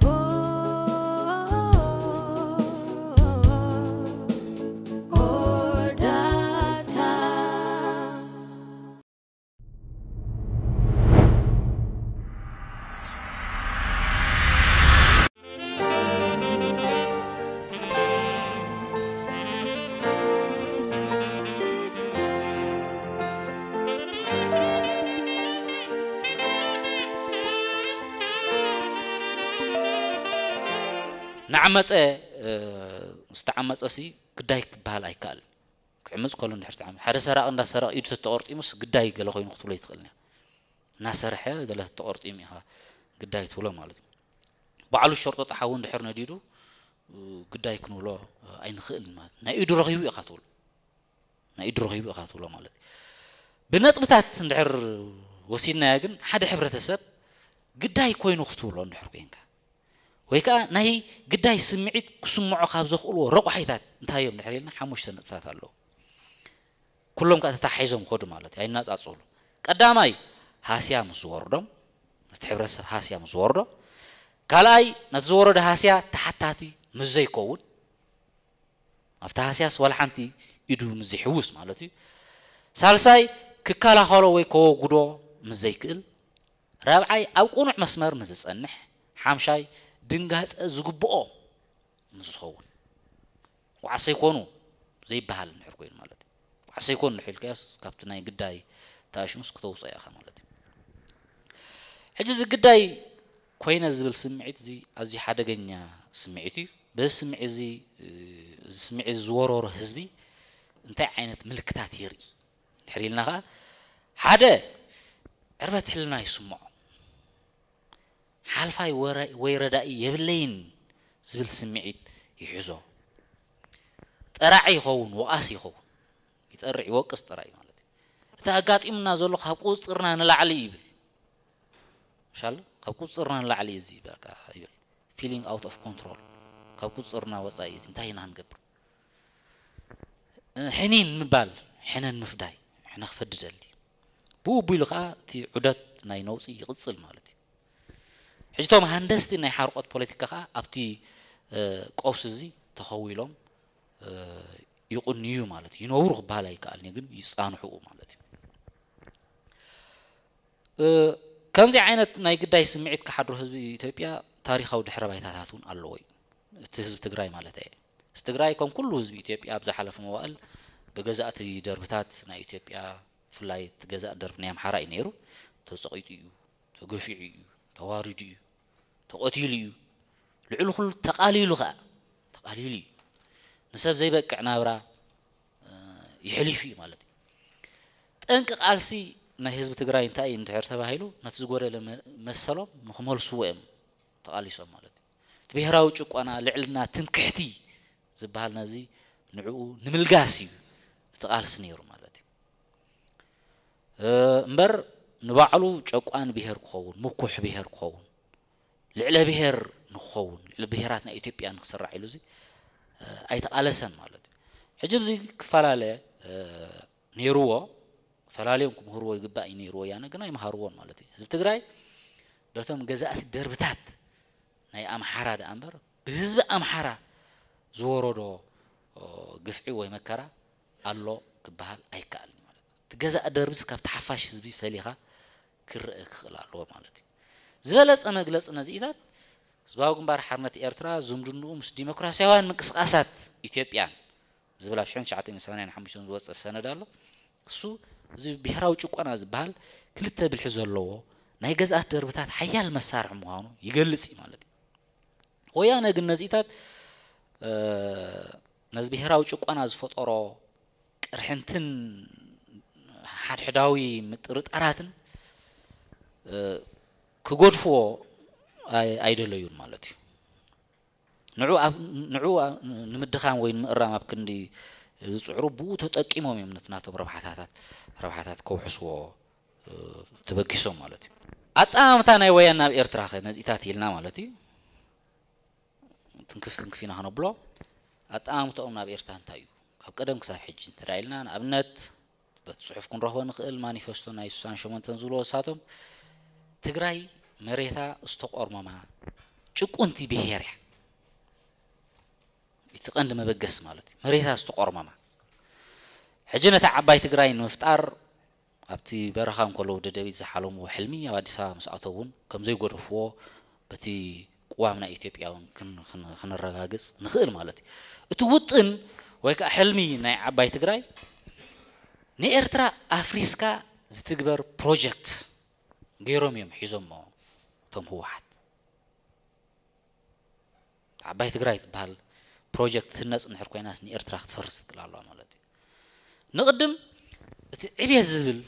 Whoa. استعمت استعمت أسي قدايك بحال أيكال كعمز كلهن حرت عمل حدا سرق عند سرق يد تتقرط إيمس قداي قال خوي نقتل ليه تخلني ناسر حيا قال تتقرط إيمها قداي تولا مالذي بعلو الشرطة تحاول نحر نديرو قداي كنوا له أين خيل ما نايد رغيب يقاتل نايد رغيب يقاتل مالذي بنات بتاعت نحر وسيدنا يجن حدا حبرة سب قداي كوي نقتل له نحر بينك ويكا ناي قداي سمعت كسمعو خاب زخلو رقو حيثات انتهيوم نحريلنا حموش سنبثاث اللو كلهم كا تتحيزهم خودو مالاتي اي ناس اصولو قداماي هاسيا مزور دوم تحبرس هاسيا مزور دوم كالاي نتزور ده هاسيا تحتاتي مزي كوون افتا هاسيا سوال حانتي يدو مزي حووس مالاتي سالساي ككالا خالو وي كوو قدو مزي كيل رابعاي او قونع مسمار مزي سنح حامشاي ድንጋፀ ዝግብኦ ምስ ዝኸውን ዋዕሰ ይኮኑ ዘይበሃል ንሕር ኮይኑ ማለት እዩ ዋዕሰ ይኮኑ ንሕኢልካያስ ካብቲ ናይ ግዳይ ተኣሽሙስ ክተውፅኦ ኢኻ ማለት እዩ ሕጂ እዚ ግዳይ ኮይነ ዝብል ስምዒት እዚ ኣዝዩ ሓደገኛ ስምዒት እዩ በዚ ስምዒ እዚ ስምዒት ዝወረሮ ህዝቢ እንታይ ዓይነት ምልክታት የርኢ ድሕሪ ኢልና ከዓ ሓደ ዕርበት ሕልና ይስምዖ حالفاي وي ردائي يبلين زبل سميعيت يحزو ترعي خون وقاسي خون يترعي وقس ترعي مالتي تاقات امنا زولو خابقوز ترنا نلعلي يبل شال خابقوز ترنا نلعلي يزي بلك يبل feeling out of control خابقوز ترنا وصاي يزي انتهينا هنقبر حنين مبال حنين مفداي حنخفد جلدي بو بيلقا تي عدد ناي نوسي يغسل مالتي حجتهم هندستي ناي حرقات بوليتيكا خا أبتي قوسزي تخويلهم يقول نيو مالتي ينور غبالا يقال نيقن يسان حقوق مالتي كان زي عينت ناي قد داي سمعت كحدرو هزبي إثيوبيا تاريخه ودحرة بايتاتاتون اللوي تهزب تقراي مالتي تقراي كون كل هزبي إثيوبيا أبزح على فموال بجزأت دربتات ناي إثيوبيا فلاي تجزأ درب نيام حرائي نيرو تسقيت إيو تواردي ተቆቲሉ እዩ ልዕሉ ኩሉ ተቃሊሉ ከዓ ተቃሊሉ እዩ ንሰብ ዘይበቅዕ ናብራ ይሕሊፉ እዩ ማለት እዩ ጠንቂ ቃልሲ ናይ ህዝቢ ትግራይ እንታይ እዩ እንድሕር ተባሂሉ ነቲ ዝጎደለ መሰሎም ንክመልስዎ እዮም ተቃሊሶም ማለት እዩ እቲ ብሄራዊ ጭቆና ልዕልና ትንክሕቲ ዝበሃል ነዚ ንዕኡ ንምልጋስ እዩ እቲ ቃልሲ ነይሩ ማለት እዩ እምበር ንባዕሉ ጨቋን ብሄር ክኸውን ምኩሕ ብሄር ክኸውን ልዕለ ብሄር ንክኸውን ልዕለ ብሄራትና ኢትዮጵያ ንክስራሕ ኢሉ እዚ ኣይተቃለሰን ማለት እዩ ሕጂ ብዚ ክፈላለየ ነይርዎ ፈላለዮም ክምህርዎ ይግባእ እዩ ነይርዎ ያነ ግና ይመሃርዎን ማለት እዩ ህዝቢ ትግራይ በቶም ገዛእቲ ደርብታት ናይ ኣምሓራ ደኣ እምበር ብህዝቢ ኣምሓራ ዝወረዶ ግፍዒ ወይ መከራ ኣሎ ክበሃል ኣይከኣልን ማለት እዩ እቲ ገዛእ ደርብስ ካብቲ ሓፋሽ ህዝቢ ፈሊኻ ክርአ ክኽእል ኣለዎ ማለት እዩ ዝበለፀ መግለፂ ነዚኢታት ህዝባዊ ግንባር ሓርነት ኤርትራ ዝምድንኡ ምስ ዲሞክራሲያውያን ምንቅስቃሳት ኢትዮጵያን ዝብል ኣብ 1985 ዝወፀ ሰነድ ኣሎ እሱ እዚ ብሔራዊ ጭቆና ዝበሃል ክልተ ብልሒ ዘለዎ ናይ ገዛኣት ደርብታት ሓያል መሳርሒ ምዃኑ ይገልፅ እዩ ማለት እዩ ወያነ ግን ነዚኢታት ነዚ ብሔራዊ ጭቆና ዝፈጠሮ ቅርሕንትን ሓድሕዳዊ ምጥርጣራትን ከጎድፎ ኣይደለዩን ማለት እዩ ንዑ ንዑ ንምድኻን ወይ ንምእራም ኣብ ክንዲ ዝፅዕሩ ብኡ ተጠቂሞም እዮም ነቲ ናቶም ረብሓታታት ረብሓታት ከውሕስዎ ተበጊሶም ማለት እዩ ኣጠማምታ ናይ ወያን ናብ ኤርትራ ኸ ነዚኢታት ኢልና ማለት እዩ ትንክፍ ትንክፍ ኢና ክነብሎ ኣጠማምታኦም ናብ ኤርትራ እንታይ እዩ ካብ ቀደም ክሳብ ሕጂ እንተዳ ኢልና ንኣብነት በቲ ፅሑፍ ክንረኽቦ ንኽእል ማኒፌስቶ ናይ 68 ዝብሎ ወሳቶም ትግራይ መሬታ ዝተቆርመማ ጭቁንቲ ብሄር እያ እቲ ቀንዲ መበገስ ማለት እዩ መሬታ ዝተቆርመማ ሕጂ ነታ ዓባይ ትግራይ ንምፍጣር ኣብቲ በረኻ እንከለዉ ደደቢት ዝሓለምዎ ሕልሚ ኣብ ኣዲስ ኣበባ ምስኣቶ እውን ከምዘይጎደፍዎ በቲ ቅዋምና ኢትዮጵያውን ክንረጋግፅ ንኽእል ማለት እዩ እቲ ውጥን ወይ ከዓ ሕልሚ ናይ ዓባይ ትግራይ ንኤርትራ ኣፍሪስካ ዝትግበር ፕሮጀክት جيروم يوم حيزم توم هو واحد عباي تقرأت بهال project الناس نحر كوي ناس نير تراخت فرصة تلا الله مالتي نقدم تعبي هزبل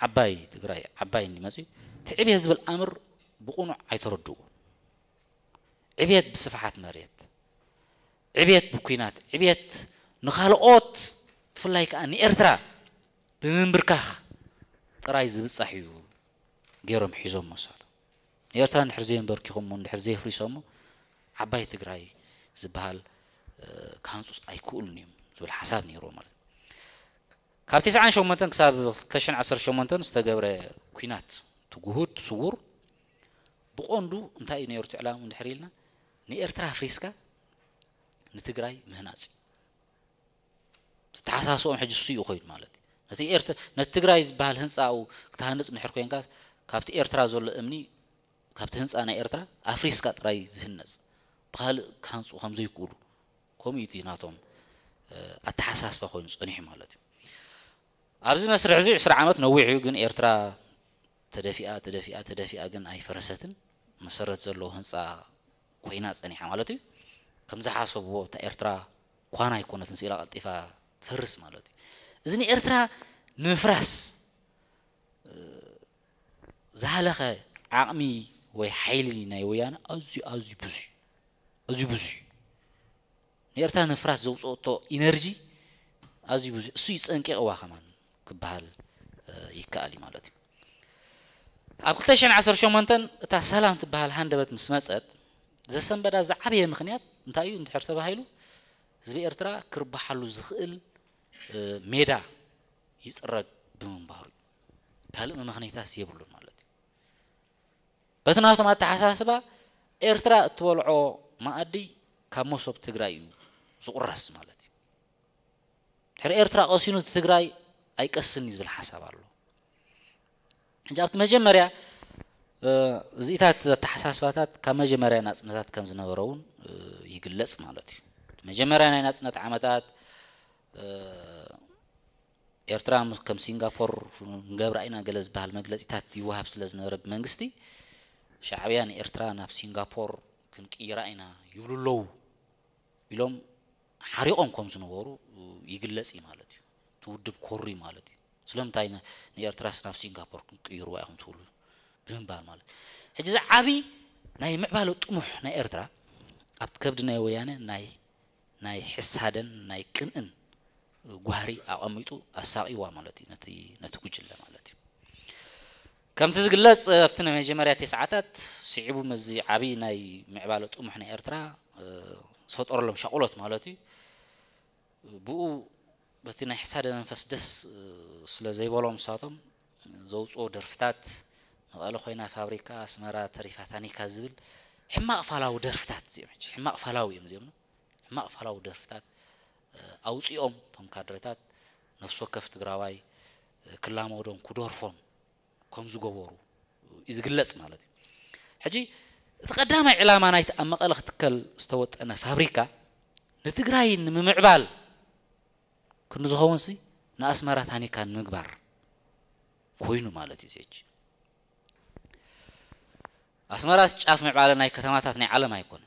عباي تقرأي عباي اني ماسي تعبي هزبل أمر بقونو عاي تردو عبيت بصفحات مريت عبيت بكينات عبيت نخال فلايك اني ارترا بمن بركاخ ترى يزبل ገይሮም ሒዞም መሳቱ ኤርትራን ድሕርዘይ እምበር ኪኹም ድሕርዘይ ኣፍሪሶሞ ዓባይ ትግራይ ዝበሃል ካንፁስ ኣይክእሉን እዮም ዝብል ሓሳብ ነይሩ ማለት እዩ ካብ 98 ክሳብ 218 ዝተገብረ ኩናት ትጉህድ ትስውር ብቆንዱ እንታይ እዩ ነይሩ ትዕላሙ እንድሕር ኢልና ንኤርትራ ኣፍሪስካ ንትግራይ ምህናፅ እዩ ዝተሓሳስቦም ሕጂ እሱ እዩ ኮይኑ ማለት እዩ ነቲ ትግራይ ዝበሃል ህንፃ ክትሃንፅ ንሕር ኮንካ ካብቲ ኤርትራ ዘሎ እምኒ ካብቲ ህንፃ ናይ ኤርትራ ኣፍሪስካ ጥራይ ዝህነፅ ብካልእ ካንፁ ከም ዘይክእሉ ከምኡ እቲ ናቶም ኣተሓሳስባ ኮይኑ ፀኒሑ ማለት እዩ ኣብዚ መስርሕ እዚ 20 ዓመት ነዊሕ እዩ ግን ኤርትራ ተደፊኣ ተደፊኣ ተደፊኣ ግን ኣይፈረሰትን መሰረት ዘለዎ ህንፃ ኮይና ፀኒሓ ማለት እዩ ከም ዝሓሰብዎ እታ ኤርትራ ኳና ኣይኮነትን ስኢላ ቀልጢፋ ትፈርስ ማለት እዩ እዚ ንኤርትራ ንምፍራስ زهلخه عقمي ويحيلني ناي ويانا أزي أزي بزي أزي بزي نيرتا نفراس زوج أوتو إنرجي أزي بزي سويس أنك خمان كبهال يكالي مالتي ኣብ 218 እታ ሰላም ትበሃል ሃንደበት ምስ መፀት ዘሰንበዳ ዝዓበየ ምክንያት እንታይ እዩ እንድሕር بهايلو ህዝቢ إرترا كربحالو ዝኽእል ميدا ይፅረግ بمنبارو እዩ ካልእ መምክኔታስ በቲ ናቶም ኣተሓሳስባ ኤርትራ እትበልዖ ማኣዲ ካብ መሶብ ትግራይ እዩ ዝቑረስ ማለት እዩ ድሕሪ ኤርትራ ቀሲኑ እቲ ትግራይ ኣይቀስን እዩ ዝብል ሓሳብ ኣሎ ሕጂ ኣብቲ መጀመርያ እዚኢታት ኣተሓሳስባታት ካብ መጀመርያ ናፅነታት ከም ዝነበረ እውን ይግለጽ ማለት እዩ መጀመርያ ናይ ናፅነት ዓመታት ኤርትራ ከም ሲንጋፖር ንገብራ ኢና ገለ ዝበሃል መግለፂታት ይወሃብ ስለ ዝነበረ ብመንግስቲ ሻዕብያ ንኤርትራ ናብ ሲንጋፖር ክንቅይራ ኢና ይብሉ ኣለዉ ኢሎም ሓሪቆም ከም ዝነበሩ ይግለፅ እዩ ማለት እዩ ትውድብ ውድብ ኮሩ ማለት እዩ ስለምንታይ ንኤርትራስ ናብ ሲንጋፖር ክንቅይርዋ ኢኹም ትብሉ ብምባል ማለት እዩ ሕጂ እዚ ዓብዪ ናይ ምዕባለ ጥሙሕ ናይ ኤርትራ ኣብቲ ከብዲ ናይ ወያነ ናይ ናይ ሕሳደን ናይ ቅንእን ጓህሪ ኣቐሚጡ ኣሳቂዋ ማለት እዩ ነቲ ጉጅለ ማለት እዩ ከምቲ ዝግለጽ ኣብቲ ናይ መጀመርያ ቴስዓታት ስዒቡ መዚ ዓብዪ ናይ ምዕባለ ጥሙሕ ናይ ኤርትራ ዝፈጠረሎም ሸቑሎት ማለት እዩ ብኡ በቲ ናይ ሕሳደ መንፈስ ደስ ስለ ዘይበሎም ንሳቶም ዘውፅኦ ደርፍታት መቐለ ኮይና ፋብሪካ ኣስመራ ተሪፋ ታኒካ ዝብል ሕማቕ ፋላዊ ደርፍታት እዚኦም ሕማቕ ፋላዊ እዮም እዚኦም ሕማቕ ፋላዊ ደርፍታት ኣውፂኦም እቶም ካድሬታት ነፍሲ ወከፍ ትግራዋይ ክላመዶም ክደርፎም كم زجورو إزجلس مالتي حجي تقدم علامة نايت أما قال ختكل استوت أنا فابريكا نتجراي نمعبال كنا زهونسي ناس مرة ثانية كان مقبر كوينو مالتي زيج أسمرة شاف معبالة ناي كثماتات ناي علم يكون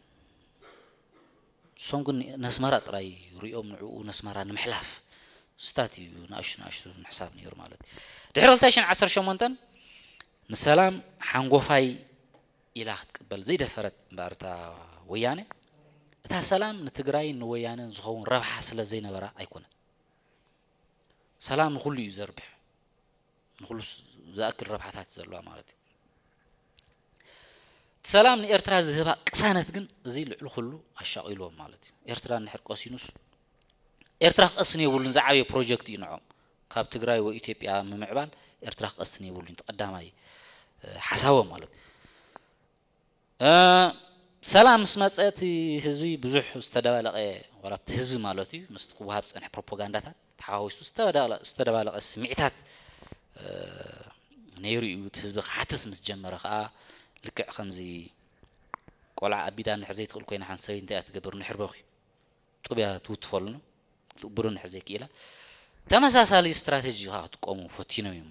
سوم نسمرة تراي ريوم نعو نسمرة نمحلاف ستاتي ناشو ناشو نحساب نيور مالتي عصر شو منتن مسلام حنقفاي إله تقبل زي دفرت بارتا ويانه تا سلام نتقرأي نويانه نزخون ربح حصل زي نبرة أيكون سلام نخلي يزربح نخلص ذاك الربحات زلوا مالتي سلام نإرترا زهبا قسانت جن زي الخلو أشاقيلو مالتي إرترا نحرق أسينوس إرترا قسني يقولون زعبي بروجكت ينعم كاب تقرأي وإثيوبيا ممعبال إرترا قسني يقولون تقدم أيه حساوه مالت سلام اسمه سأتي هزبي بزح استدوى لقى ورابط هزبي مالتي مستقوى هابس انح بروبوغاندا تات تحاوش استدوى لقى استدوى لقى سمعتات نيرو يوت هزبي خاتس مس جمرة خا لكع خمزي قلع أبي دان حزي تقول كوين حان سوين تأت قبر نحربوخي طبيا توتفلن تقبرون حزيك إلى تمسا سالي استراتيجي خاتو قومو فتينو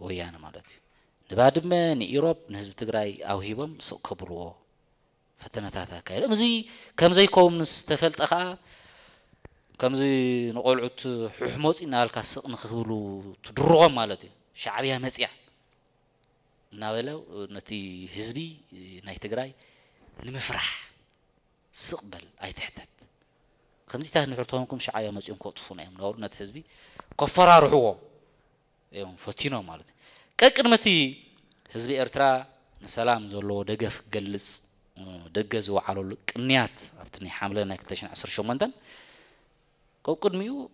ويانا مالتي ድባድመ ንኢሮብ ንህዝቢ ትግራይ ኣውሂቦም ስቕ ከብልዎ ፈተነታት ኣካይዶም እዚ ከምዘይከውም ምስ ተፈልጠ ከዓ ከምዚ ንቆልዑት ሕሑሕ መፂ እናበልካ ስቕ ንክትብሉ ትድርኾም ማለት እዩ ሻዕብያ መፅያ እናበለ ነቲ ህዝቢ ናይ ትግራይ ንምፍራሕ ስቕ በል ኣይትሕተት ከምዚታት ንሕርትኮንኩም ሻዕብያ መፅኦም ከጥፉና እዮም ነበሩ ነቲ ህዝቢ ከፈራርሕዎ እዮም ፈቲኖም ማለት እዩ ككرمتي حزب إرترا نسلام زلو دقف قلص دقز وعلو القنيات أبتني حاملة نكتشن عصر شو منتن كو قدميو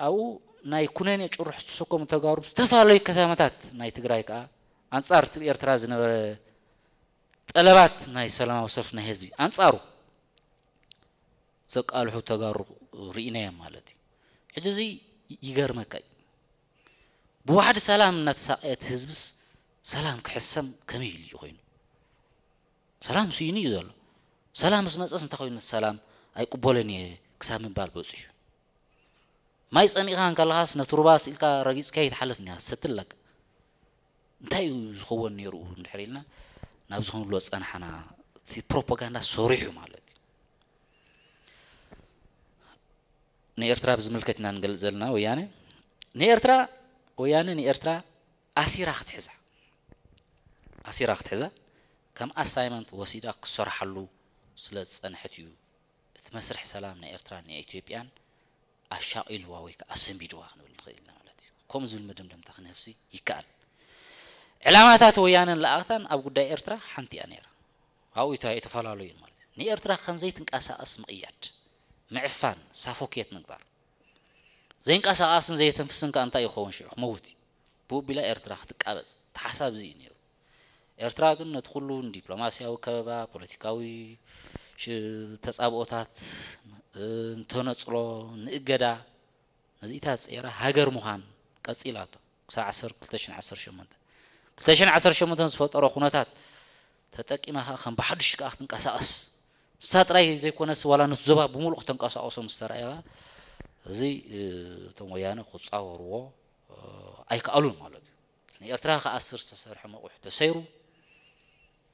أو ناي كونين يشور حسوكم تجارب استفعلوا كثامتات ناي تجراي كا أنصار تبي إرترا زنبر طلبات ناي سلام وصف ناي حزب أنصارو زق ألحو تجارب رئينا مالتي حجزي يجرمك بوحد سلام نتساقيت هزبس سلام كحسم كميل يخين سلام سيني زل سلام اسم أصلا تخوين السلام أي قبولني كسام من بالبوسي ما يسمي خان كلهاس نترباس إلك رجيس كيد حلفني هستلك እንታይ እዩ ዝኸውን ነይሩ እንድሕር ኢልና ናብ ዝኾንሎ ፀናሕና እቲ ፕሮፓጋንዳ ሰሪሑ ማለት እዩ ንኤርትራ ብዝምልከት ኢና ንገልፅ ዘለና ወያነ ንኤርትራ ኣሲራ ክትሕዛ ኣሲራ ክትሕዛ ከም ኣሳይመንት ወሲዳ ክሰርሓሉ ስለ ዝፀንሐት እዩ እቲ መስርሕ ሰላም ናይ ኤርትራን ናይ ኢትዮጵያን ኣሻቂልዋ ወይ ከዓ ኣሰንቢድዋ ክንብል ንኽእል ኢና ማለት እዩ ከምኡ ዝብል መደምደምታ ክንህብሲ ይከኣል ዕላማታት ወያነን ለኣኽታን ኣብ ጉዳይ ኤርትራ ሓንቲ እያ ነይራ ኣብኡ የተፈላለዩ ማለት እዩ ንኤርትራ ከምዘይትንቀሳቐስ ምቕያድ ምዕፋን ሳፎኬት ምግባር زين كاسا أصلا زي تنفسن كأنت يخون شيخ موتي بو بلا إرتراح تكابز تحسب زين يو إرتراح قلنا تقولون دبلوماسيا وكبا بوليتيكاوي ش تسابقات እንተነፅሎ ንእገዳ ነዚኢታት ፀራ ሃገር ምዃን ቀፂላ ቶ ክሳብ 218 218 ዝፈጠሮ ኩነታት ተጠቂማ ከዓ ከም ብሓዱሽ ከዓ ክትንቀሳቐስ ንሳ ጥራይ ዘይኮነስ ዋላ ነቲ ዞባ ብምሉእ ክተንቀሳቐሶም ዝተረኣየባ زي تمويانا خد صور و أي مالك يعني أترى خاسر تسر حما وحده سيرو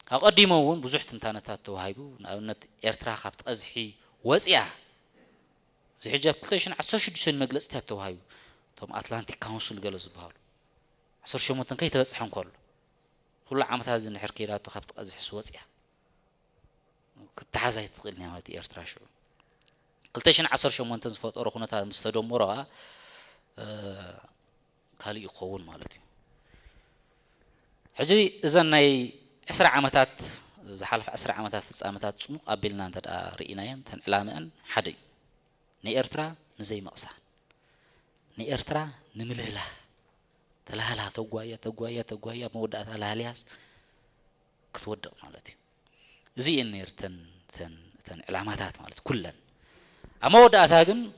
أقدم وون بزح تنتان تاتو هايبو نت أترى خبط أزحي وزيع زي حجاب كلشن عصر شو دشن مجلس تاتو هايبو توم أتلانتي كونسل جلس بحال عصر شو متن كي تبص حم كل كل عام تهزن حركيرات وخبط أزح سوزيع كنت حزاي تقلني هذي شو ክልተሽን ዓሰር ሸሞንተን ዝፈጠሮ ኩነታት ምስ ተደምሮ ካልእ ይኸውን ማለት እዩ ሕጂ እዘን ናይ ዕስራ ዓመታት ዝሓለፈ ዕስራ ዓመታት ፍፃመታት ፅሙቕ ኣቢልና እንተ ደኣ ርኢናየን ተን ዕላምአን ሓደ እዩ ንኤርትራ ንዘይመቕሳ ንኤርትራ ንምልህላ ተላህላ ተጓያ ተጓያ ተጓያ መወዳእታ ላህልያስ ክትወድቕ ማለት እዩ እዚ እየን ነርተን እተን ዕላማታት ማለት ኩለን أما وده أثاقن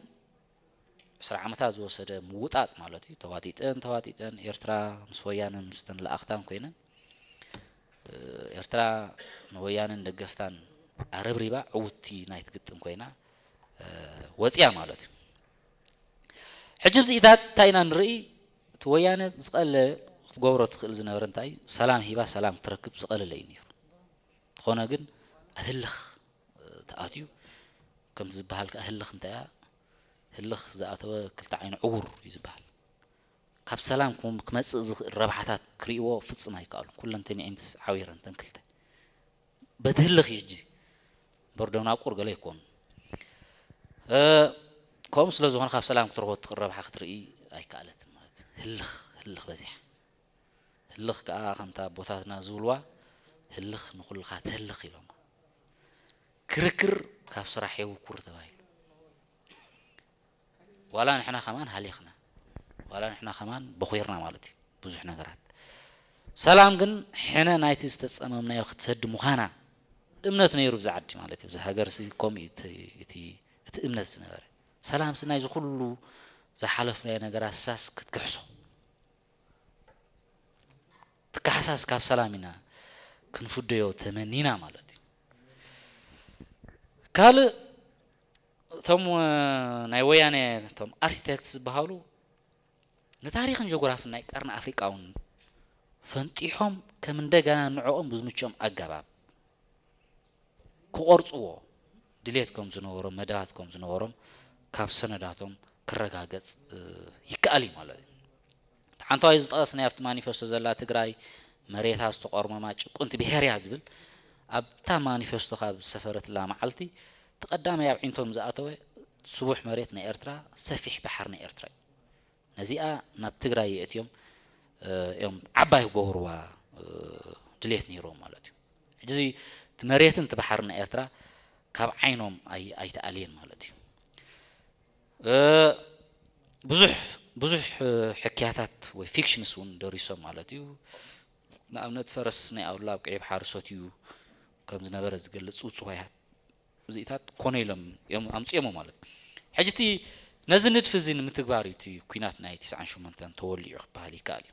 سرعة متى زو سد موتات مالتي تواتيتن تواتيتن إرترا مسويان مستن لأختان كوينن إرترا نويان ندقفتان عرب ربا عوتي نايت قطن كوينا وزيا مالتي حجب زيتات تاينا نرئي تويان زقل قبرة تخل زنبرن تاي سلام هبا سلام تركب زقل لين يرو تخونا قن أهلخ تأتيو كم زبهال هلخ انت هلخ زاتو كلتا عين عور يزبهال كاب سلام كوم كمس الربحات كريو فتص ما يقال كل انت انت عوير انت كلتا بدهلخ يجي بردونا قور قال يكون أه كوم سلا زون كاب سلام كتر بوت الربح خطر اي اي قالت مالت هلخ هلخ بزيح هلخ كا خمتا بوتاتنا زولوا هلخ نقول خات هلخ يلوم كركر صراحة وكرت بايل ولا نحنا خمان هليخنا ولا نحنا خمان بخيرنا مالتي بزحنا قرات سلام جن حنا نايت استسمم نايو ختفد مخانا እምነት ነይሩ ብዛ ዓዲ ማለት እዩ ብዛ ሃገር ከምኡ እቲ እምነት ዝነበረ ሰላም ስናይ እዚ زحلف ዝሓለፍናዮ ነገራት قرات ساس كتحسو تكحساس كاف ኢና ክንፍደዮ ተመኒና ማለት ካልእ እቶም ናይ ወያነ እቶም ኣርክቴክት ዝበሃሉ ንታሪክን ጂኦግራፍን ናይ ቀርኒ ኣፍሪቃውን ፈንጢሖም ከም እንደገና ንዕኦም ብዝምቸኦም ኣገባብ ክቆርፅዎ ድሌት ከም ዝነበሮም መደባት ከም ዝነበሮም ካብ ሰነዳቶም ክረጋገፅ ይከኣል እዩ ማለት እዩ እቲ ዝጠቀስ ናይ ኣብቲ ማኒፌስቶ ዘላ ትግራይ መሬታ ዝተቆርመማ ጭቁንቲ ብሄርያ ዝብል ኣብታ ማኒፌስቶ ካብ ዝሰፈረትላ መዓልቲ እቲ ቀዳማይ ኣብ ዒንቶም ዝኣተወ ስቡሕ መሬት ናይ ኤርትራ ሰፊሕ ባሕር ናይ ኤርትራ እዩ ነዚኣ ናብ ትግራይ የእትዮም እዮም ዓባይ ክገብርዋ ድሌት ነይሮም ማለት እዩ ሕጂ እቲ መሬትን እቲ ባሕር ናይ ኤርትራ ካብ ዓይኖም ኣይተኣልየን ማለት እዩ ብዙሕ ብዙሕ ሕክያታት ወይ ፊክሽንስ እውን ደሪሶም ማለት እዩ ንኣብነት ፈረስ ናይ ኣውላ ኣብ ቅዒብ ሓርሶት እዩ كم زنا برز قال سوت سويات زيتات كونيلم يوم أمس يوم مالك حجتي نزل نتفزين متقباري تي كينات نايتي عن شو منتن تولي عقبالي كالي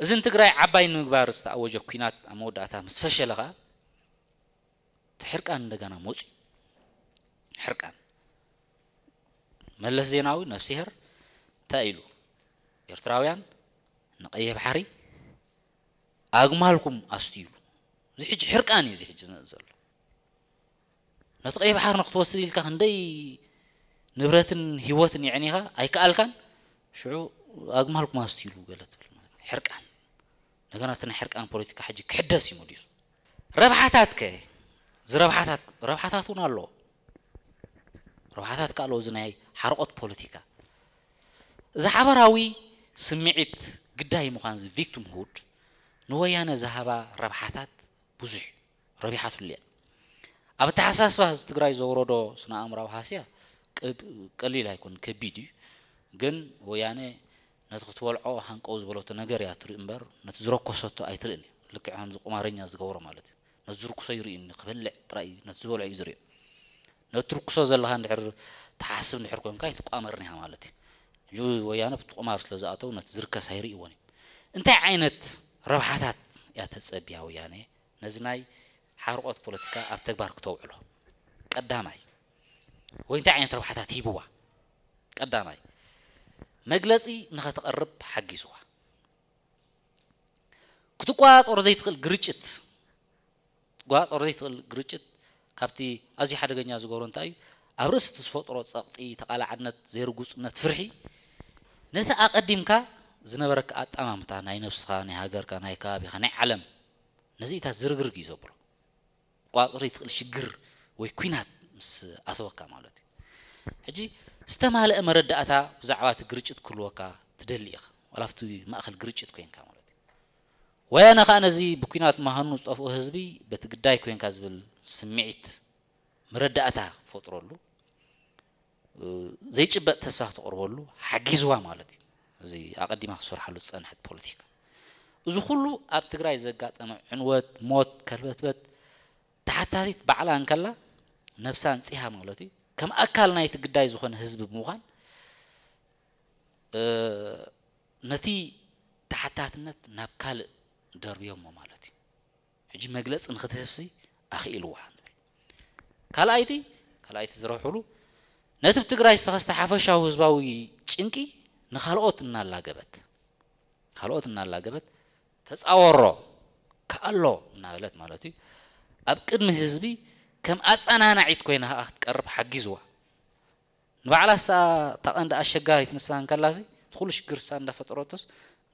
زين تقرأي عباين مقبار است أوجه كينات أمود أتها مسفشة لغا تحرك أن دجانا موسي حرك أن ملس زيناوي نفسي تايلو إرتراويان نقيه بحري أجمالكم أستيلو زحج حرقاني زحج نزل نتقي بحر نختوصل لك هندي نبرتن هيوتن يعنيها أي كأل كان شعو أجمالك ما استيلو قالت حرقان لكن أتنا حرقان بوليتيكا حجي كحدس يموديس ربحاتك زربحاتك ربحاتاتنا الله ربحاتك الله زناي حرقت بوليتيكا إذا حبراوي سمعت قداي مخانز فيكتوم هود نويانا ذهب ربحاتات بزح ربيحات الليل أبى تحساس بس تقرأي زورو دو سنا أمر أو حاسية قليل هيكون كبير جن ويعني ندخل ولع أو هنك أوز بلو تنجر يا تري إمبر نتزرق قصته أي تري لك عن زق مارين يا زغور مالتي نتزرق سيري إني قبل لا تري نتزول أي زري نترك صوز الله نحر تحسب نحر كون كاي تقام رنيها مالتي جو ويانا بتقمار سلا زاتو نتزرق سيري إيواني أنت عينت ربحات يا تسأبي أو ነዚ ናይ ሓርቆት ፖለቲካ ኣብ ተግባር ክተውዕሎ ቀዳማይ ወይ እንታይ ዓይነት ረብሓታት ሂብዋ ቀዳማይ መግለፂ ንኸተቐርብ ሓጊዝዋ ክትቋፀሮ ዘይትኽእል ግርጭት ክትቋፀሮ ዘይትኽእል ግርጭት ካብቲ ኣዝዩ ሓደገኛ ዝገብሮ እንታይ እዩ ኣብ ርእሲ ዝፈጥሮ ፀቕጢ ተቓላዓድነት ዘይርጉፅነት ፍርሒ ነቲ ኣቐዲምካ ዝነበረካ ኣጠማምታ ናይ ነብስኻ ናይ ሃገርካ ናይ ከባቢኻ ናይ ዓለም نزي تا زرقر كي زبر قاطري تقل شجر ويكوينات مس أثوكا مالتي حجي استمال أمرد أتا بزعوات قرشت كلوكا تدليخ ولفتو ما أخل قرشت كوين كامالتي ويانا خا نزي بكوينات مهنو طفو هزبي بتقداي كوين كازبل سمعت مرد أتا فطرولو ዘይጭበጥ ተስፋ ክትቕርበሉ ሓጊዝዋ ማለት እዩ እዚ ኣቐዲማ ክስርሓሉ ዝፀንሐት ፖለቲካ እዚ ኩሉ ኣብ ትግራይ ዘጋጠመ ዕንወት ሞት ከልበትበት ተሓታቲት ባዕላ እንከላ ነብሳ ንፅሃ ማለት እዩ ከም ኣካል ናይቲ ግዳይ ዝኾነ ህዝቢ ብምዃን ነቲ ተሓታትነት ናብ ካልእ ደርብዮሞ ማለት እዩ ሕጂ መግለፂ ንክትህፍሲ ኣኽኢልዋ ንብል ካልኣይቲ ካልኣይቲ ዝረብሕሉ ነቲ ብትግራይ ዝተኸስተ ሓፈሻዊ ህዝባዊ ጭንቂ ንካልኦት እናላገበት ካልኦት እናላገበት تتصاورو كالو نابلت مالتي اب قدم حزبي كم اصنانعيت كوينها اختقرب حجيزوا نبعلا سا تقند اشغاريت نسان كلاسي تخلش كرسا اندفتروتس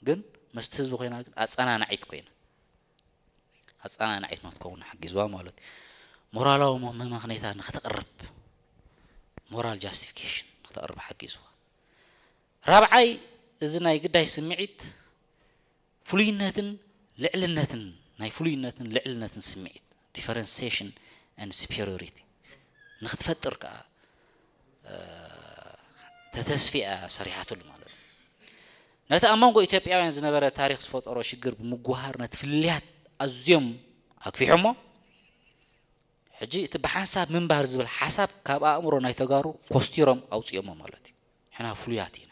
ግን ምስቲ ህዝቢ ኮይና ግን ኣፀናናዒት ኮይና ኣፀናናዒት ንክትከውን ሓጊዝዋ ማለት እዩ ሞራላዊ መምክኔታ ንክተቕርብ ሞራል ጃስቲፊኬሽን ንክተቕርብ ሓጊዝዋ ራብዓይ እዚ ናይ ግዳይ ስምዒት ፍሉይነትን ልዕልነትን ናይ ፍሉይነትን ልዕልነትን ስምዒት ዲፈረንሴሽን ኣን ስፔሪሪቲ ንክትፈጥር ከዓ ተተስፊኣ ሰሪሓትሉ ማለት እዩ ነቲ ኣብ መንጎ ኢትዮጵያውያን ዝነበረ ታሪክ ዝፈጠሮ ሽግር ብምጓሃር ነቲ ፍልያት ኣዝዮም ኣክፊሖሞ ሕጂ እቲ ብሓንሳብ ምንባር ዝብል ሓሳብ ካብ ኣእምሮ ናይ ተጋሩ ኮስቲሮም ኣውፅኦሞ ማለት እዩ ሕና ፍሉያት ኢና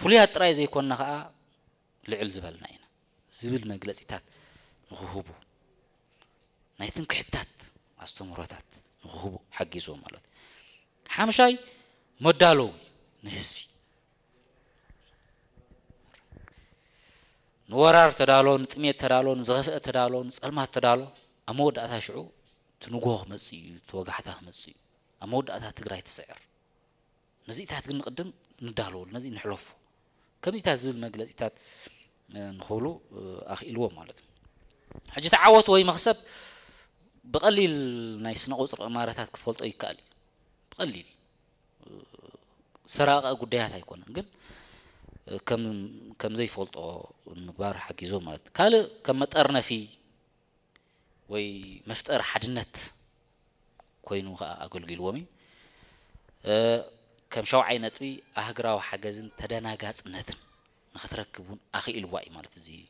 ፍሉያት ጥራይ ዘይኮና ከዓ ልዕል ዝበልና ኢና ዝብል መግለፂታት ንክህቡ ናይ ትንክሕታት ኣስተምህሮታት ንክህቡ ሓጊዞም ማለት እዩ ሓምሻይ መዳለዊ ንህዝቢ ንወራር ተዳሎ ንጥሜት ተዳሎ ንዝኸፍአ ተዳሎ ንፀልማት ተዳሎ ኣብ መወዳእታ ሽዑ ትንጎ ክመፅ እዩ ተወጋሕታ ክመፅ እዩ ኣብ መወዳእታ ትግራይ ትስዕር ነዚኢታት ግን ንቅድም ንዳለወሉ ነዚ ንሕለፎ ከምዚታት ዝብል መግለፂታት نخولو اخ الو مالت حجي تعوت وي مخسب بقليل ناي سنقوصر اماراتات كفولت اي كالي بقليل سراقه قديات يكون كن كم كم زي فولت او مبار حكيزو مالت قال كم متارنا في وي مفتر حدنت كوينو غا اقول لي الومي أه كم شو عينت بي اهجرا وحجزن تدنا جاز نتن نخترکب ون آخری الوای مارت زی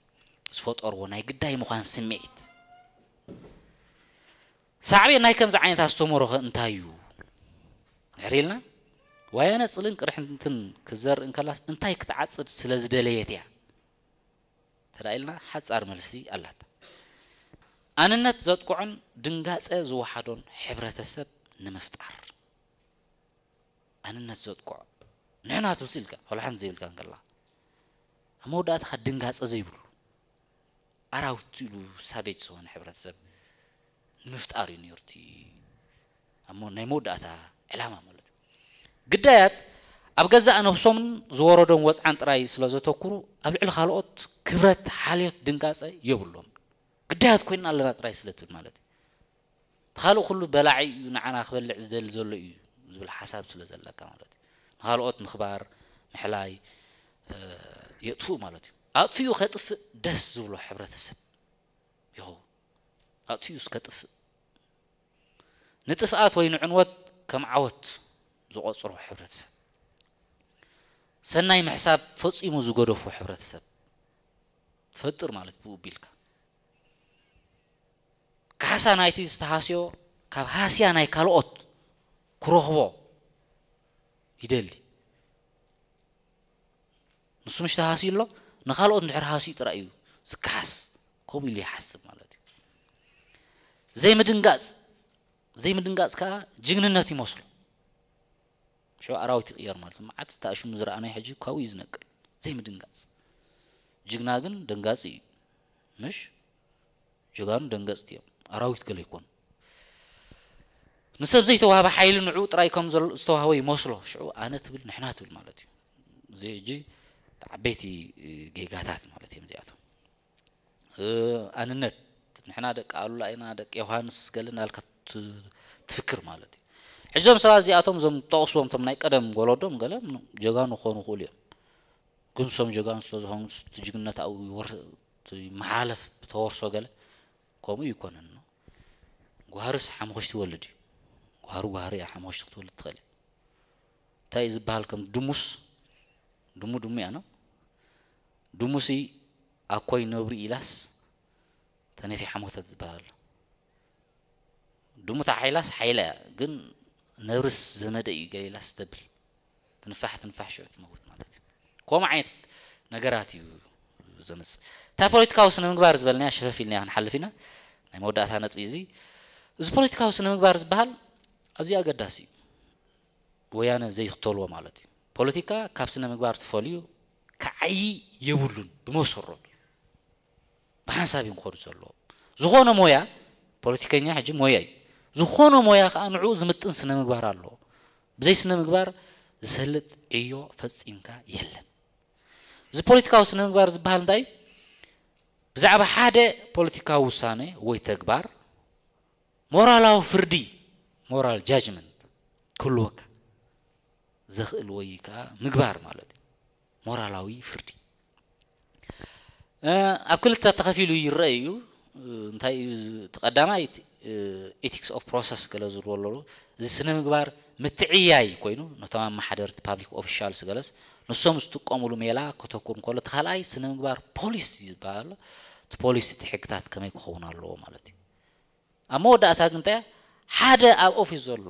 سفوت آرگونای گدای مخان سمعت سعی نایکم زعین تاستوم رو انتایو عریل نه وایانه صلیق رحم تن کزر انکلاس انتای کت عصر سلز دلیتیا ترایل نه حدس آرملسی الله آن نت زد کن دنگاس از وحدون حبرت سب نمفتار آن نت زد کن نه نه تو سیلگا حالا حن زیلگا انگلاس مودات خدين خدنجا أزيبل أراو تلو سابج صون حبرت سب نفت أري نيرتي أما نمودات إلهام مولد قدات أبقى أنا بسوم بسومن زوردهم عن تراي سلازة تكرو أبلع الخلقات كبرت دين دنجاز يبلون قديات كوين الله تراي سلتون مالتي تخلو خلو بلعي نعنا خبلع زدل زلو إيو زبل حساب سلازة لك مالتي نخلقات نخبار محلاي أه يطفو مالتي أطفيو خطف دس زولو حبرة السب يهو أطفيو سكتف نتفقات وين عنوات كم عوات زو عصرو حبرة السب سناي محساب فوصي مو زغدفو حبرة السب فطر مالت بو بيلكا كحسا نايتي استحاسيو كحاسيا ناي كالوت كروخبو يدلي ንሱ ምሽ ተሃሲ ኣሎ ንካልኦት እንድሕር ሃሲኡ ጥራይ እዩ ዝከሓስ ከምኡ ኢሉ ይሓስብ ማለት እዩ ዘይምድንጋፅ ዘይምድንጋፅ ከዓ ጅግንነት ይመስሉ ሽዑ ኣራዊት ይቕየር ማለት እዩ መዓት ተኣሽሙ ዝረኣናይ ሕጂ ካብኡ እዩ ዝነቅል ዘይምድንጋፅ ጅግና ግን ደንጋፂ እዩ ምሽ ጀጋኑ ደንገፅቲ እዮም ኣራዊት ገለ ይኮኑ ንሰብ ዘይተዋህበ ሓይሊ ንዕኡ ጥራይ ከም ዝተዋህበ ይመስሎ ሽዑ ኣነ ትብል ንሕና ትብል ማለት እዩ እዚ ሕጂ ዓበይቲ ጌጋታት ማለት እዮም እዚኣቶም ኣንነት ንሕና ደቂ ኣሉላ ኢና ደቂ ዮሃንስ ገለ ናልካ ትፍክር ማለት እዩ ሕዞም ሰባት እዚኣቶም እዞም ጠቕስዎም ቶም ናይ ቀደም ወለዶም ገለ ጀጋኑ ክኾኑ ይኽእሉ እዮም ግን ሶም ጀጋኑ ስለዝኾኑ ጅግነት ኣብኡ መሓለፍ ብተወርሶ ገለ ከምኡ ይኮነን ኖ ጓሃርስ ሓመኾሽቲ ይወልድ እዩ ጓሃሩ ጓሃሪ እያ ሓመኾሽቲ ክትወልድ ትኽእል እንታይ እዩ ዝበሃል ከም ድሙስ ድሙ ድሙ እያ ነው ድሙሲ ኣብ ኮይ ነብሪ ኢላስ ተነፊሓ ሞተት ዝበሃል ድሙታ ሓይላስ ሓይላ እያ ግን ነብርስ ዘመደ እዩ ገሌላስ ተብል ትንፋሕ ትንፋሕ ሽዑ ትመውት ማለት እዩ ከምኡ ዓይነት ነገራት እዩ ዘምፅ እታ ፖለቲካዊ ስነ ምግባር ዝበለና ሸፈፍ ኢልና ክንሓልፍ ኢና ናይ መወዳእታ ነጥቢ እዚ እዚ ፖለቲካዊ ስነ ምግባር ዝበሃል ኣዝዩ ኣገዳሲ እዩ ወያነ ዘይክተልዎ ማለት እዩ ፖለቲካ ካብ ስነ ምግባር ትፈልዩ ከዓይ የብሉን ብመሰረቱ ብሓንሳብ እዩ ክኸዱ ዘለዎ ዝኾነ ሞያ ፖለቲከኛ ሕጂ ሞያ እዩ ዝኾነ ሞያ ከዓ ንዑ ዝምጥን ስነ ምግባር ኣለዎ ብዘይ ስነ ምግባር ዝሰልጥ ዕዮ ፈፂምካ የለን እዚ ፖለቲካዊ ስነ ምግባር ዝበሃል እንታይ እዩ ብዛዕባ ሓደ ፖለቲካዊ ውሳነ ወይ ተግባር ሞራላዊ ፍርዲ ሞራል ጃጅመንት ክህልወካ ዘኽእል ወይ ከዓ ምግባር ማለት እዩ ሞራላዊ ፍርዲ ኣብ ክልተ ተኸፊሉ ይርአ እዩ እንታይ እዩ ተቐዳማይ ኤቲክስ ኦፍ ፕሮሰስ ገለ ዝብልዎ ኣለሉ እዚ ስነ ምግባር ምትዕያይ ኮይኑ ነቶም ኣመሓደርቲ ፓብሊክ ኦፊሻልስ ገለስ ንሶም ዝጥቀምሉ ሜላ ክተኩር እንከሎ እቲ ካልኣይ ስነ ምግባር ፖሊሲ ዝበሃል ኣሎ እቲ ፖሊሲ እቲ ሕግታት ከመይ ክኸውን ኣለዎ ማለት እዩ ኣብ መወዳእታ ግን እንታይ ሓደ ኣብ ኦፊስ ዘሎ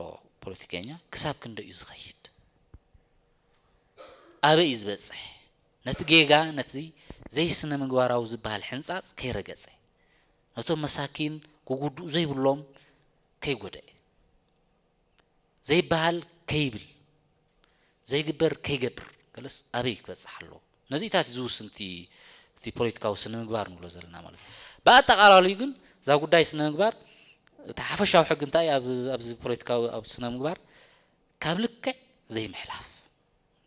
ፖለቲከኛ ክሳብ ክንደይ እዩ ዝኸይድ ኣበይ እዩ ዝበፅሕ ነቲ ጌጋ ነቲ ዘይስነ ምግባራዊ ዝበሃል ሕንፃፅ ከይረገፀ ነቶም መሳኪን ክጉድኡ ዘይብሎም ከይጎደአ ዘይበሃል ከይብል ዘይግበር ከይገብር ገለስ ኣበይ ክበፅሕ ኣለዎ ነዚኢታት ዝውስን እቲ ፖለቲካዊ ስነ ምግባር ንብሎ ዘለና ማለት እዩ ብኣጠቃላልዩ ግን እዛ ጉዳይ ስነ ምግባር እቲ ሓፈሻዊ ሕጊ እንታይ እዩ ኣብዚ ፖለቲካዊ ኣብ ስነ ምግባር ካብ ልክዕ ዘይምሕላፍ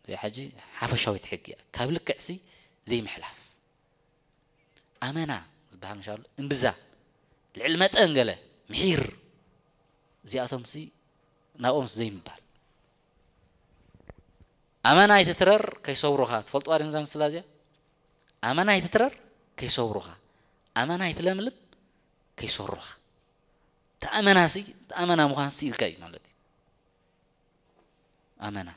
يا حجي حافة شوية حقي كابل كعسي زي محلاف أمانة زبها إن شاء الله إنبزا العلم تأنجله محير زي أتمسي ناقومس زي مبال أمانة يتترر كي صوروها تفلتوا أرين زام سلازيا أمانة يتترر كي صوروها أمانة يتلملم كي صوروها تأمنا سي تأمنا مخان سي الكاي مالتي أمانة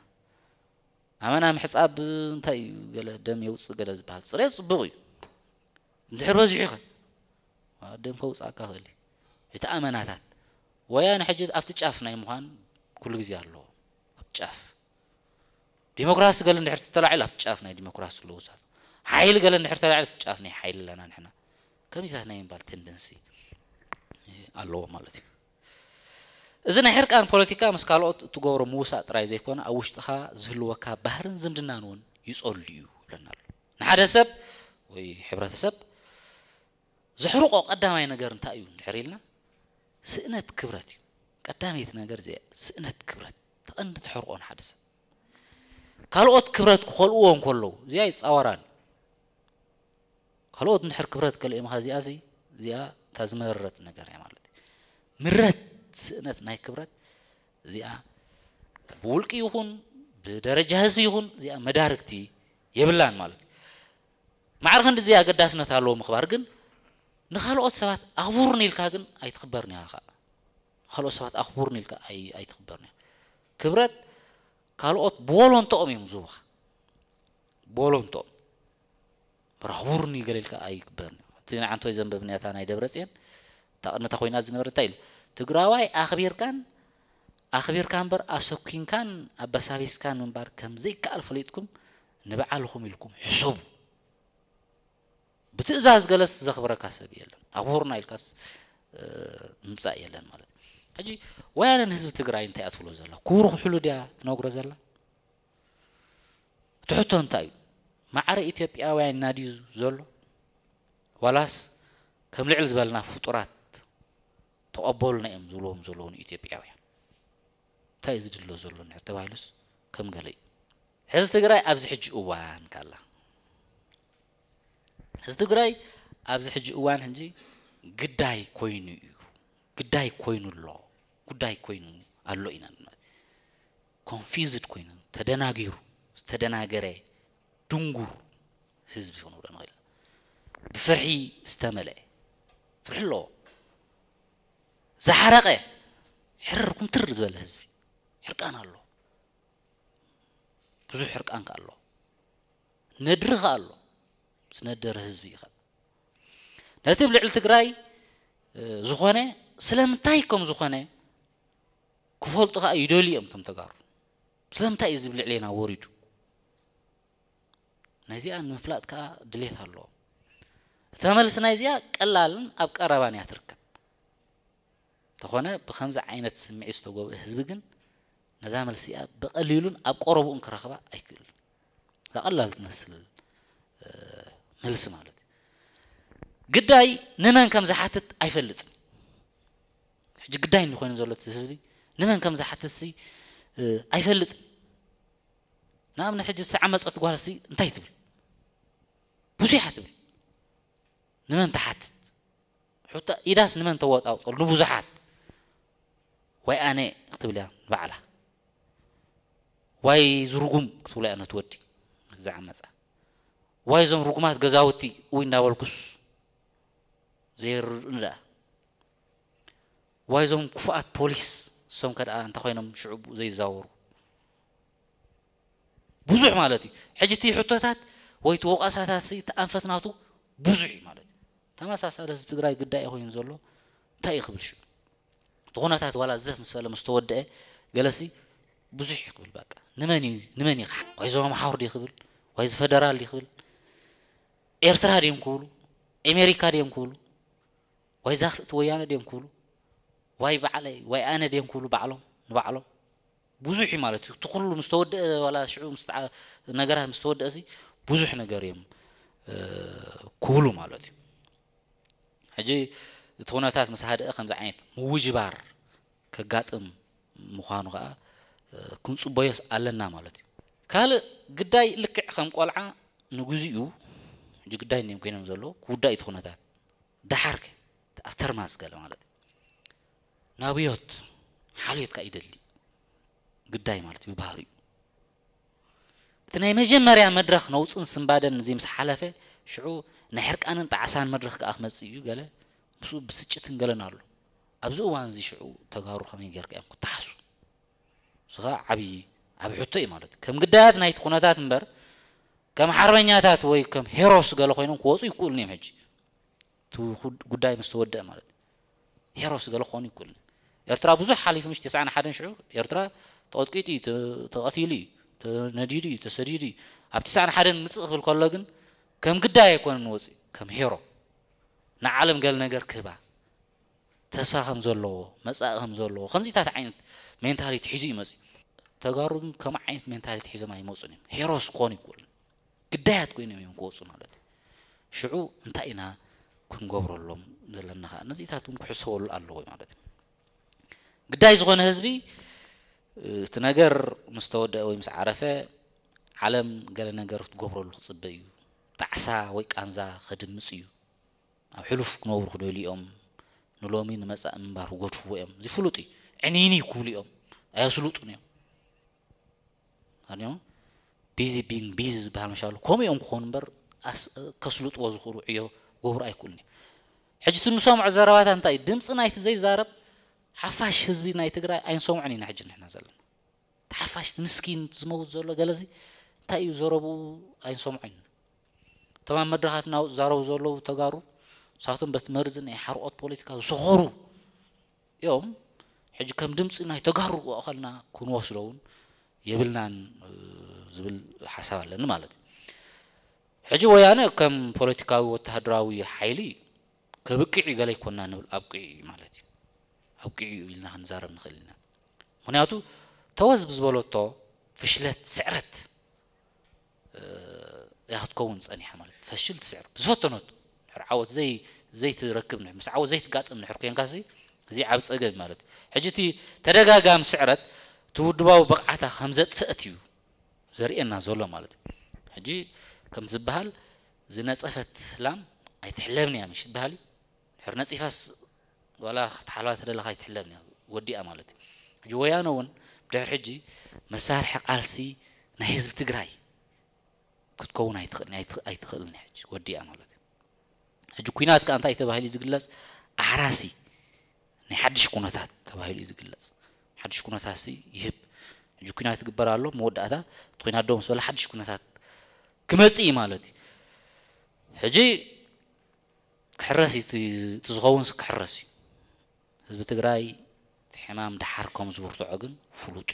ኣመና ምሕፃብ እንታይ እዩ ገለ ደም የውፅእ ገለ ዝበሃል ፅሬት ፅቡቕ እዩ እንድሕር በዚሑ ኸ ደም ከውፃእካ ክእል እዩ እቲ ኣመናታት ወያነ ሕጂ ኣብቲ ጫፍ ናይ ምዃን ኩሉ ግዜ ኣለዎ ኣብ ጫፍ ዲሞክራሲ ገለ እንድሕር ተላዒሉ ኣብቲ ጫፍ ናይ ዲሞክራሲ ልውሳት ሓይሊ ገለ እንድሕር ተላዒሉ ኣብቲ ጫፍ ናይ ሓይሊ ኣለና ንሕና ከምዚታት ናይ ምባል ቴንደንሲ ኣለዎ ማለት እዩ እዚ ናይ ሕርቂ ን ፖለቲካ ምስ ካልኦት እትገብሮ ምውሳእ ጥራይ ዘይኮነ ኣብ ውሽጥኻ ዝህልወካ ባህርን ዝምድናን እውን ይፀሉ እዩ ይብለና ኣሎ ንሓደ ሰብ ወይ ሕብረተሰብ ዝሕርቆ ቀዳማይ ነገር እንታይ እዩ እንድሕር ኢልና ስእነት ክብረት እዩ ቀዳመይቲ ነገር እዚኣ ስእነት ክብረት ተቐንዲ ትሕርቆ ንሓደ ሰብ ካልኦት ክብረት ክኸልእዎ እንከለዉ እዚኣ ይፃወራን ካልኦት እንድሕር ክብረት ከልእምካ እዚኣ እዚኣ እታ ዝመረረት ነገር እያ ማለት እዩ ምረት ስእነት ናይ ክብረት እዚኣ ብውልቂ ይኹን ብደረጃ ህዝቢ ይኹን እዚኣ መዳርግቲ የብላን ማለት እዩ ማዕር ክንዲ እዚኣ ኣገዳስነት ኣለዎ ምክባር ግን ንካልኦት ሰባት ኣኽቡርን ኢልካ ግን ኣይትኽበርን ኢኻ ከዓ ካልኦት ሰባት ኣኽቡርን ኢልካ ኣይትኽበርን ኢኻ ክብረት ካልኦት ብወሎንቶኦም እዮም ዝቡኻ ብወሎንቶኦም ብረኽቡርን ይገለልካ ኣይክበርን እቲ ንዓንተ ወይ ዘንበብንያታ ናይ ደብረፅን እታ ቅድምታ ኮይና ዝነበረ እንታይ ኢሉ ትግራዋይ ኣኽቢርካን ኣኽቢርካ እምበር ኣሰኪንካን ኣበሳቢስካን ምንባር ከምዘይከኣል ፈሊጥኩም ንባዕልኹም ኢልኩም ሕሱቡ ብትእዛዝ ገለስ ዘኽብረካ ሰብ የለን ኣኽቡርና ኢልካስ ምምፃእ የለን ማለት እዩ ሕጂ ወያነ ንህዝቢ ትግራይ እንታይ እያ ትብሎ ዘላ ክቡር ክሕሉ ድያ ትነግሮ ዘላ ትሕቶ እንታይ እዩ ማዕረ ኢትዮጵያውያን ናድዩ ዘሎ ዋላስ ከም ልዕል ዝበልና ፍጡራት ተቐበሉና እዮም ዝብልዎም ዘለውን ኢትዮጵያውያን እንታይ እዩ ዝድሎ ዘሎ ነር ተባሂሉስ ከም ገለ እዩ ሕዚ ትግራይ ኣብዚ ሕጂ እዋን ካላ ሕዚ ትግራይ ኣብዚ ሕጂ እዋን ሕጂ ግዳይ ኮይኑ እዩ ግዳይ ኮይኑ ኣሎ ጉዳይ ኮይኑ ኣሎ ኢና ኮንፊዝድ ኮይኑ ተደናጊሩ ዝተደናገረ ድንጉር ህዝቢ ክንብሎ ንኽእል ብፍርሒ ዝተመልአ ፍርሒ ኣለዎ زحرقة حرركم ترز ولا هزبي حرقان الله بزو حرقان الله ندرخ الله بس ندر هزبي خل نتيب لعل تقرأي زخانة سلام تايكم زخانة كفول تقع يدولي أم تم تقار سلام تاي زبل علينا وريدو نزيا مفلات كا دليث الله ثمل سنزيا كلالن أبكر رباني أتركب تخونه بخمسة عينة سمعي استوجب هزبجن نزام السيئة بقليلون أب قربوا إنك رخبة أيكل لا قللت مثل ملس مالك قداي نمن كم زحتت أيفلت حج قداي نخوين زولت هزبي نمن كم زحتت سي أيفلت نعم نحج الساعة مسأة تقول سي انتهيت بل بوسي حتبل نمن تحتت حتى إذا نمن توات أو نبوزحات واي انا اكتب بعلا واي زرقم اكتب لها انا تودي زعما واي زم رقمات غزاوتي وينا والكس زير لا واي زم كفات بوليس سوم كد انت خوينم شعب زي زاورو بزح مالتي حجتي حتوتات ወይ ተወቃሳታሲ ተኣንፈትናቱ ብዙሕ እዩ ማለት እዩ ተመሳሳሊ ህዝቢ ትግራይ ግዳይ ኮይኑ ዘሎ እንታይ እዩ ክብል ሽዑ تغناتات ولا زه مسألة مستودة جلسي بزح يقبل بقى نماني نماني وإذا ويزوم محاور يقبل وإذا فدرال دي يقبل إيرترا دي كولو أمريكا دي كولو وإذا أخت ويانا دي كولو واي بعلي واي أنا دي كولو بعلم بعلم بزح مالتي تقول مستودة ولا شعو مستع نجارها مستودة زي بزح نجاريم أه كولو مالتي حجي تونتات مساعدة خمس زعيم موجبار كقاتم مخانو قا كن صبيس على النام على مالتي كهل قداي لك خم قلعة نجزيو جقداي نيم كينام زلو كوداي تونتات دحرك أفتر ماس قالوا على مالتي نابيوت حاليت كايدلي قداي مالتي تنايم جم مجمريا مدرخ نوصن سنبادن زي مس حلفه شعو نحرك أنا تعسان مدرخ كأخمس يو قاله بسو بسجت انقلنا له أبزو وانزي شعو تجارو خمين جرك أمك تحسو صغا عبي عبي حتى إمارات كم قدات نايت قناتات مبر كم حربين ياتات وي كم هيروس قالوا خينهم كوسو يقول نيم هجي تو خد قداي مستودع إمارات هيروس قالوا خوين يقول يرترى بزو حالي في مش تسعة حدا شعو يرترى تقطقيتي تقتيلي تنديري تسريري أب تسعة حدا مسخ بالكلاجن كم قداي يكون نوزي كم هيرو ንዓለም ገለ ነገር ክህባ ተስፋ ከም ዘለዎ መፃኢ ከም ዘለዎ ከምዚታት ዓይነት ሜንታሊቲ ሒዙ ይመፅ እዩ ተጋሩ ግን ከም ዓይነት ሜንታሊቲ ሒዞም ኣይመፁን እዮም ሄሮስ ክኾኑ ይክእሉን ግዳያት ኮይኖም እዮም ክወፁ ማለት እዩ ሽዑ እንታይ ኢና ክንገብረሎም ዘለና ከዓ ነዚታት እውን ክሕሰበሉ ኣለዎ ማለት እዩ ግዳይ ዝኾነ ህዝቢ እቲ ነገር ምስ ተወደአ ወይ ምስ ዓረፈ ዓለም ገለ ነገር ክትገብረሉ ክፅበ እዩ ጣዕሳ ወይ ቃንዛ ከድምፅ እዩ ኣብ ሕሉፍ ክነብሩ ክደልዩ እዮም ንሎሚ ንመፃእ እምባር ጎድፍዎ እዮም ዝፍሉጥ እዩ ዕኒኒ ክብሉ እዮም ኣየስሉጡን እዮም ኣድዮም ቢዚ ቢንግ ቢዚ ዝበሃል መሻሉ ከምኡ እዮም ክኾኑ እምበር ከስልጥዎ ዝኽእሉ ዕዮ ጎብሩ ኣይክእሉን እዩ ሕጂ እቲ ንሰምዖ ዘረባታ እንታይ እዩ ድምፂ ናይቲ ዘይዛረብ ሓፋሽ ህዝቢ ናይ ትግራይ ኣይንሰምዖን ኢና ሕጂ ንሕና ዘለና እቲ ሓፋሽ ምስኪን ዝመውት ዘሎ ገለዚ እንታይ እዩ ዘረብኡ ኣይንሰምዖን ኢና እቶም ኣብ መድረኻት ናውፅ ዛረቡ ዘለዉ ተጋሩ ساتم بتمرز ناي حرقات بوليتيكا زغرو يوم حج كم دمص ناي تجارو وأخلنا كون وصلون يبلنا زبل حساب لنا مالت حج ويانا كم بوليتيكا وتهدراوي حيلي كبكي قال يكوننا نقول أبقي مالتي أبقي لنا هنزار من خلنا من هاتو توز بزبلو تو فشلت سعرت أه ياخد كونز أني حملت فشلت سعر بزوتو نوتو عوت زي زي نحر مس عوت زي نحر كين كاسي زي عبس أجد مالت حجتي تدقا قام سعرت تودباو بقعتها خمسة زري إن زولو مالت حجي كم زبهال زنا صفت سلام ኣይትሕለምኒ እያ ምሽት ባህሊ ሕር ነፂፋስ ዋላ ክትሓልባ ተደለካ ኣይትሕለምኒ እያ ወዲኣ ማለት እዩ ሕጂ حجي مسار حق ألسي نهيز ቃልሲ ናይ ህዝቢ ትግራይ ክትከውን ኣይትኽእልኒ ሕጂ ودي ማለት حجي كوينات كانت اي تبهيل زغلص عراسي ني حدش كوناتات تبهيل زغلص حدش كوناتات سي يهب حجي كوينات غبرالو موداتا توينات دومس بلا حدش كوناتات كمصي مالتي حجي كحرسي تزغونس كحرسي حزب تغراي حمام دحركم زبرتو عقن فلوت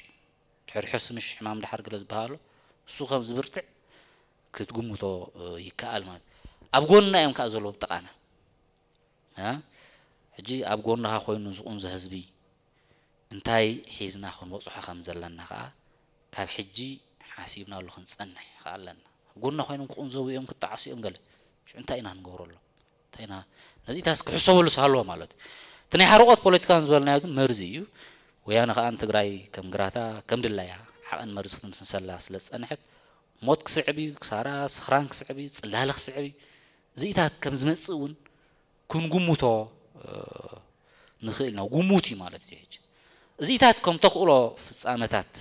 تحرحس مش حمام دحرك لزبهالو سوخم زبرتع كتقوم تو يكال مالتي ኣብ ጎና እዮም ከዓ ዘለዉ ጥቃና ሕጂ ኣብ ጎናኻ ኮይኑ ዝቁንዞ ህዝቢ እንታይ ሒዝና ክንበፅሖ ከም ዘለና ከዓ ካብ ሕጂ ሓሲብናሉ ክንፀንሕ ይኸዓ ኣለና ኣብ ጎና ኮይኖም ክቁንዘቡ እዮም ክጣዓሱ እዮም ገለ እንታይ ኢና ክንገብረሎ እንታይ ኢና ነዚታስ ክሕሰበሉ ሳሃለዎ ማለት እዩ እቲ ናይ ሓረቆት ፖለቲካ ዝበልናዮ ግን መርዚ እዩ ወያነ ከዓ ንትግራይ ከም ግራታ ከም ድላያ ዓቐን መርዚ ክትምስንሰላ ስለ ዝፀንሐት ሞት ክስዕብ እዩ ክሳራ ስኽራን ክስዕብ እዩ ፅላለ ክስዕብ እዩ زيتات كم زمتسون كن قمتو نخيلنا قموتي مالت زيج زيتات كم تقولو في الصامتات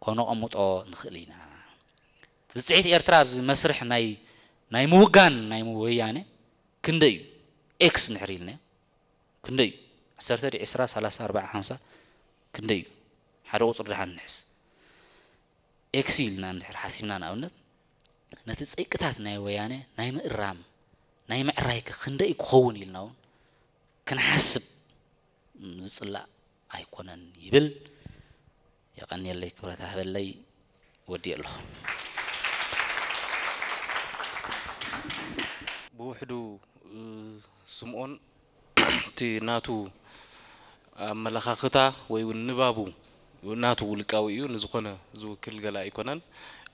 كونو قمتو نخيلنا زيت إرتراب زي مسرح ناي ناي موغان ناي مويانه كندي إكس نحريلنا كندي عسرتري عسرة ثلاثة أربعة خمسة كندي حروت الرحمن نحس إكس يلنا نحر حسيمنا نابنت ነቲ ፅቅታት ናይ ወያነ ናይ ምእራም ናይ ምዕራይ ክንደይ ክኸውን ኢልና እውን ክንሓስብ ዝፅላእ ኣይኮነን ይብል የቀኒለይ ክብረት ሃበለይ ወዲእ ኣለኹ ብውሕዱ ስምዖን እቲ ናቱ ኣመለኻኽታ ወይ እውን ንባቡ ናቱ ውልቃዊ እዩ ንዝኾነ ዝውክል ገላ ኣይኮነን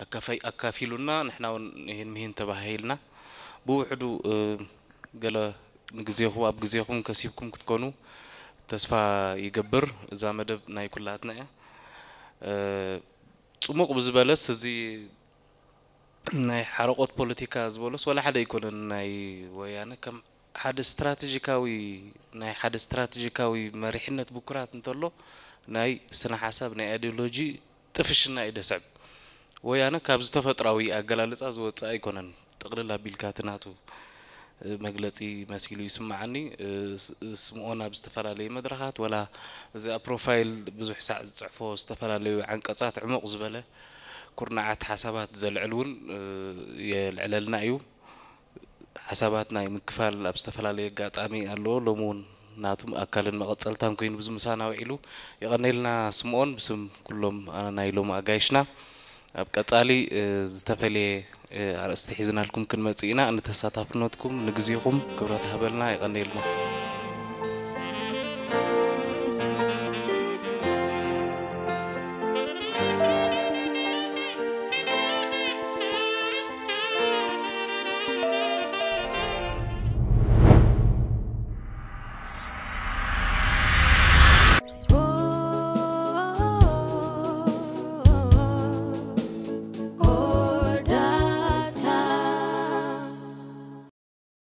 أكافي أكافي لنا نحن نهين مهين تباهي لنا بوحدو آه، قال نقزيه هو أبقزيه هم كسيبكم كتكونوا تسفى يقبر إذا ما دب ناي كلاتنا يا آه، تسموك بزبالس هزي ناي حرقوت بوليتيكا زبولس ولا حدا يكون ناي ويانا كم حد استراتيجيكاوي ناي حد استراتيجيكاوي مريحنة بكرات نطلو ناي سنة حساب ناي ايديولوجي تفشنا إذا سعب ويانا كابز تفتراوي أقلال لساز وتساي كونن تقلل بالكاتناتو مجلتي مسيلو يسمعني سمعونا بستفر عليه مدرخات ولا زي بروفايل بزح ساعة تعفو استفر عليه عن قصات عمق زبلة كرنعة حسابات زي العلون يلعللنا أيو حساباتنا مكفال بستفر عليه قاطعمي ألو لمون ناتم أكلن مقتلتان كوين بزمسانا وعلو يغني لنا سمعون بسم كلهم أنا نايلهم أجايشنا ኣብ ቀጻሊ ዝተፈለየ ኣርእስቲ ሒዝናልኩም ክንመጽእ ኢና ንተሳታፍነትኩም ንግዜኹም ክብረት ሃበልና ይቐኒየልና